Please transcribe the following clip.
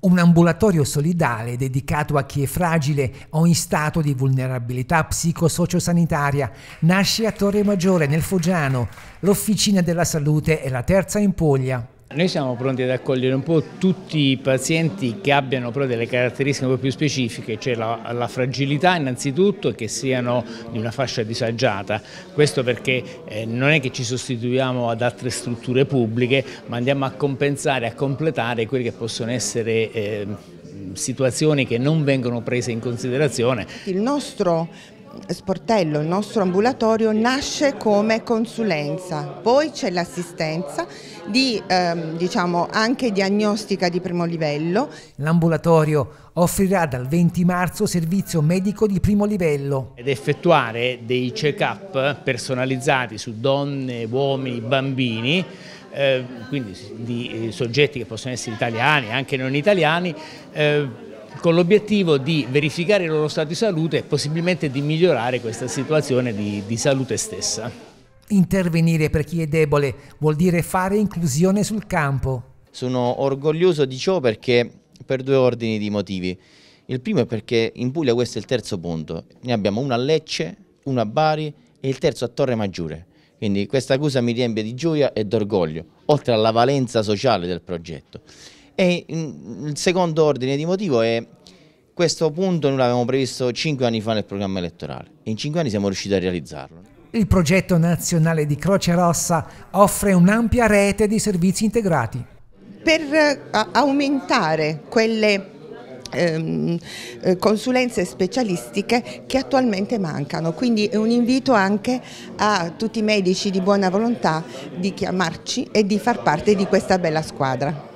un ambulatorio solidale dedicato a chi è fragile o in stato di vulnerabilità psicosociosanitaria nasce a Torre Maggiore nel Foggiano. L'Officina della Salute è la terza in Puglia. Noi siamo pronti ad accogliere un po' tutti i pazienti che abbiano però delle caratteristiche un po' più specifiche, cioè la, la fragilità innanzitutto e che siano di una fascia disagiata. Questo perché eh, non è che ci sostituiamo ad altre strutture pubbliche, ma andiamo a compensare, a completare quelli che possono essere... Eh, situazioni che non vengono prese in considerazione. Il nostro sportello, il nostro ambulatorio nasce come consulenza, poi c'è l'assistenza di, ehm, diciamo, anche diagnostica di primo livello. L'ambulatorio offrirà dal 20 marzo servizio medico di primo livello. Ed effettuare dei check-up personalizzati su donne, uomini, bambini, eh, quindi di eh, soggetti che possono essere italiani, anche non italiani, eh, con l'obiettivo di verificare il loro stato di salute e possibilmente di migliorare questa situazione di, di salute stessa. Intervenire per chi è debole vuol dire fare inclusione sul campo. Sono orgoglioso di ciò perché per due ordini di motivi. Il primo è perché in Puglia questo è il terzo punto, ne abbiamo uno a Lecce, uno a Bari e il terzo a Torre Maggiore. Quindi questa cosa mi riempie di gioia e d'orgoglio, oltre alla valenza sociale del progetto. E mm, il secondo ordine di motivo è questo punto noi l'avevamo previsto cinque anni fa nel programma elettorale in cinque anni siamo riusciti a realizzarlo. Il progetto nazionale di Croce Rossa offre un'ampia rete di servizi integrati. Per eh, aumentare quelle ehm, eh, consulenze specialistiche che attualmente mancano, quindi è un invito anche a tutti i medici di buona volontà di chiamarci e di far parte di questa bella squadra.